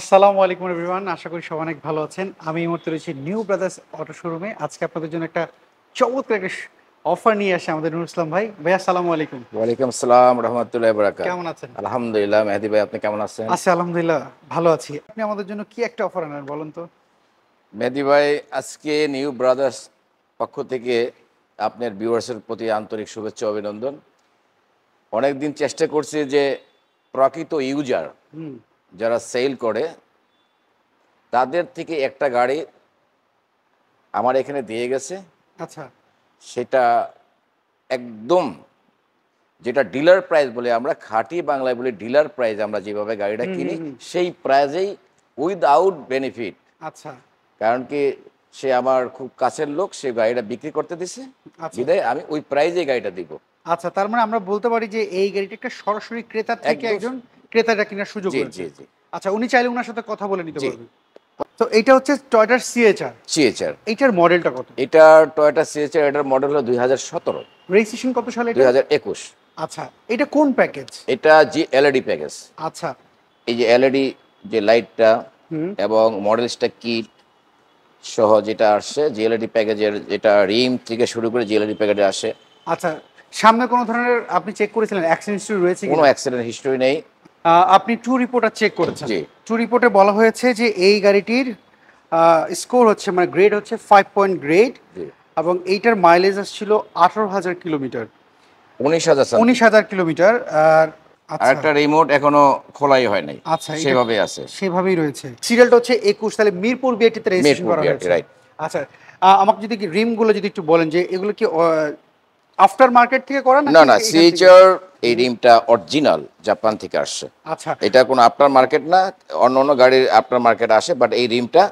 আসসালামু আলাইকুম এভরিওয়ান আশা করি সব অনেক ভালো আছেন আমি এই মুহূর্তে রয়েছি নিউ ব্রাদার্স অটো শোরুমে আজকে আপনাদের জন্য একটা চমৎকার একটা অফার নিয়ে আসে আমাদের নুরুল ইসলাম ভাই ভাই আসসালামু আলাইকুম ওয়ালাইকুম আসসালাম রহমতুল্লাহ বারাকাত কেমন আছেন আলহামদুলিল্লাহ মেহেদি ভাই আপনি কেমন আছেন আছি আলহামদুলিল্লাহ ভালো আছি আপনি আমাদের জন্য কি একটা অফার আনেন বলুন তো মেহেদি ভাই আজকে নিউ ব্রাদার্স পক্ষ থেকে আপনার ভিউয়ার্সের প্রতি আন্তরিক শুভেচ্ছা অভিনন্দন অনেক দিন চেষ্টা করছি যে প্রকৃত ইউজার যারা সেল করে তাদের থেকে একটা গাড়ি আমার এখানে দিয়ে গেছে আচ্ছা সেটা একদম যেটা ডিলার প্রাইস বলে আমরা খাটি বাংলায় বলি ডিলার প্রাইস আমরা যেভাবে গাড়িটা কিনি সেই প্রাইজেই উইদাউট বেনিফিট আচ্ছা কারণ কি সে আমার খুব কাছের লোক সে গাড়িটা বিক্রি করতে দিছে আচ্ছা। বিদায় আমি ওই প্রাইজে গাড়িটা দিব আচ্ছা তার মানে আমরা বলতে পারি যে এই গাড়িটা একটা সরাসরি ক্রেতার থেকে একজন ক্রেতাটা কেনার সুযোগ জি আচ্ছা উনি চাইলে ওনার সাথে কথা বলে নিতে পারবেন তো এটা হচ্ছে টয়টার সিএচআর সিএচআর এটার মডেলটা কত এটা টয়টা সিএচআর এটার মডেল হলো 2017 রেজিস্ট্রেশন কত সালে 2021 আচ্ছা এটা কোন প্যাকেজ এটা জি এলইডি প্যাকেজ আচ্ছা এই যে এলইডি যে লাইটটা এবং মডেলসটা কিট সহ যেটা আসছে জিএলইডি প্যাকেজের যেটা রিম থেকে শুরু করে জিএলইডি প্যাকেজে আসে আচ্ছা সামনে কোনো ধরনের আপনি চেক করেছিলেন অ্যাক্সিডেন্ট হিস্টরি রয়েছে কোনো অ্যাক্সিডেন্ট হিস্ট্রি নেই আপনি টু রিপোর্টার চেক করেছেন টু রিপোর্টে বলা হয়েছে যে এই গাড়িটির স্কোর হচ্ছে মানে গ্রেড হচ্ছে ফাইভ পয়েন্ট গ্রেড এবং এইটার মাইলেজ আসছিল আঠারো হাজার কিলোমিটার উনিশ হাজার উনিশ হাজার কিলোমিটার আর একটা আচ্ছা। রিমোট এখনো খোলাই হয় নাই আচ্ছা সেভাবে আছে সেভাবেই রয়েছে সিরিয়ালটা হচ্ছে একুশ তাহলে মিরপুর বিআইটিতে রেজিস্ট্রেশন করা হয়েছে আচ্ছা আমাকে যদি রিমগুলো যদি একটু বলেন যে এগুলো কি আফটার মার্কেট থেকে করেন না না সিএইচআর এই রিমটা অরিজিনাল জাপান থেকে আসছে আচ্ছা এটা কোনো আফটার মার্কেট না অন্য অন্য গাড়ির আফটার মার্কেট আসে বাট এই রিমটা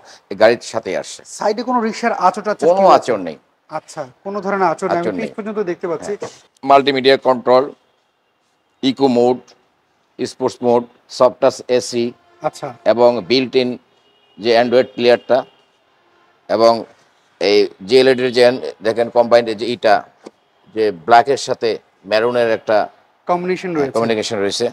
গাড়ির সাথে আসছে সাইডে কোনো রিক্সার আঁচড়টা কোনো আচরণ নেই আচ্ছা কোনো ধরনের আচর আমি পিছ পর্যন্ত দেখতে পাচ্ছি multimedia control eco mode sports mode soft সফটাস এসি আচ্ছা এবং বিল্ট ইন যে অ্যান্ড্রয়েড প্লেয়ারটা এবং এই জিএলএডের যে দেখেন কম্বাইন্ড যে ইটা যে ব্ল্যাকের সাথে ম্যারুনের একটা কম্বিনেশন রয়েছে কম্বিনেশন রয়েছে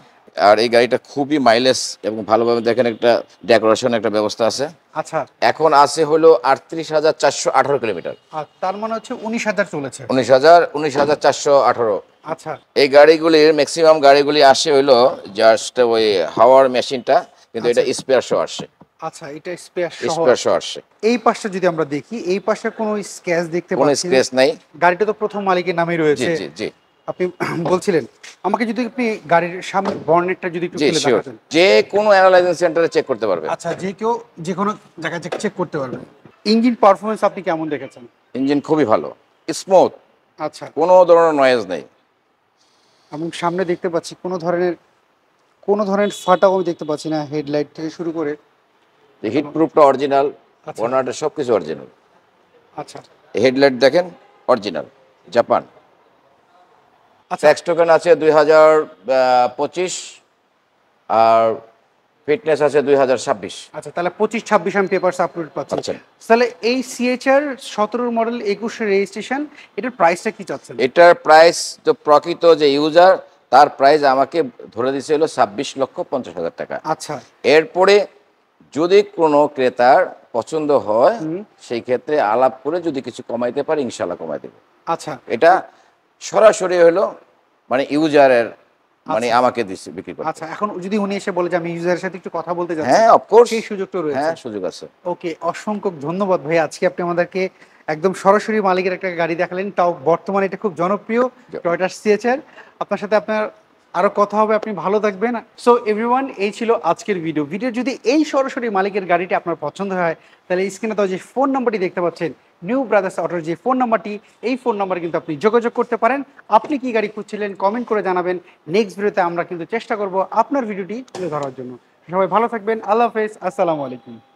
আর এই গাড়িটা খুবই মাইলেজ এবং ভালোভাবে দেখেন একটা ডেকোরেশন একটা ব্যবস্থা আছে আচ্ছা এখন আছে হলো আটত্রিশ হাজার চারশো আঠারো কিলোমিটার তার মানে হচ্ছে উনিশ হাজার চলেছে উনিশ হাজার উনিশ হাজার চারশো আঠারো আচ্ছা এই গাড়িগুলির ম্যাক্সিমাম গাড়িগুলি আসে হইলো জাস্ট ওই হাওয়ার মেশিনটা কিন্তু আচ্ছা। এটা স্পেয়ার শো আসে আচ্ছা এটা স্পেয়ার স্পেয়ার আসছে এই পাশটা যদি আমরা দেখি এই পাশে কোনো স্ক্র্যাচ দেখতে পাচ্ছি কোনো স্ক্র্যাচ নাই গাড়িটা তো প্রথম মালিকের নামেই রয়েছে জি জি আপনি বলছিলেন আমাকে যদি আপনি গাড়ির সামনে বর্নেটটা যদি একটু খুলে দেখাতেন যে কোনো অ্যানালাইজিং সেন্টারে চেক করতে পারবে আচ্ছা যে কেউ যে কোনো জায়গায় চেক করতে পারবে ইঞ্জিন পারফরম্যান্স আপনি কেমন দেখেছেন ইঞ্জিন খুবই ভালো স্মুথ আচ্ছা কোনো ধরনের নয়েজ নেই এবং সামনে দেখতে পাচ্ছি কোনো ধরনের কোনো ধরনের ফাটাও আমি দেখতে পাচ্ছি না হেডলাইট থেকে শুরু করে হিট প্রুফটা অরিজিনাল ওনারটা সব কিছু অরিজিনাল আচ্ছা হেডলাইট আচ্ছা। দেখেন অরিজিনাল জাপান ট্যাক্স টোকেন আছে দুই হাজার পঁচিশ আর ফিটনেস আছে দুই হাজার ছাব্বিশ আচ্ছা তাহলে পঁচিশ ছাব্বিশ আমি পেপারস আপলোড পাচ্ছি তাহলে এই সিএচআর সতেরোর মডেল একুশের রেজিস্ট্রেশন এটার প্রাইসটা কি চাচ্ছেন এটার প্রাইস তো প্রকৃত যে ইউজার তার প্রাইস আমাকে ধরে দিয়েছিল ছাব্বিশ লক্ষ পঞ্চাশ হাজার টাকা আচ্ছা এরপরে যদি কোনো ক্রেতার পছন্দ হয় সেই ক্ষেত্রে আলাপ করে যদি কিছু কমাইতে পারে ইনশাল্লাহ কমাই দেবে আচ্ছা এটা সরাসরি হলো মানে ইউজারের মানে আচ্ছা। আমাকে দিচ্ছে বিক্রি করতে আচ্ছা এখন যদি উনি এসে বলে যে আমি ইউজারের সাথে একটু কথা বলতে যাচ্ছি হ্যাঁ অফকোর্স এই সুযোগটা রয়েছে হ্যাঁ সুযোগ আছে ওকে অসংখ্য ধন্যবাদ ভাই আজকে আপনি আমাদেরকে একদম সরাসরি মালিকের একটা গাড়ি দেখালেন তাও বর্তমানে এটা খুব জনপ্রিয় টয়টা সিএচআর আপনার সাথে আপনার আরও কথা হবে আপনি ভালো থাকবেন সো এভরিওয়ান এই ছিল আজকের ভিডিও ভিডিও যদি এই সরাসরি মালিকের গাড়িটি আপনার পছন্দ হয় তাহলে স্ক্রিনে তো যে ফোন নাম্বারটি দেখতে পাচ্ছেন নিউ ব্রাদার্স অটোর যে ফোন নাম্বারটি এই ফোন নাম্বার কিন্তু আপনি যোগাযোগ করতে পারেন আপনি কি গাড়ি খুঁজছিলেন কমেন্ট করে জানাবেন নেক্সট ভিডিওতে আমরা কিন্তু চেষ্টা করব আপনার ভিডিওটি তুলে ধরার জন্য সবাই ভালো থাকবেন আল্লাহ হাফেজ আসসালামু আলাইকুম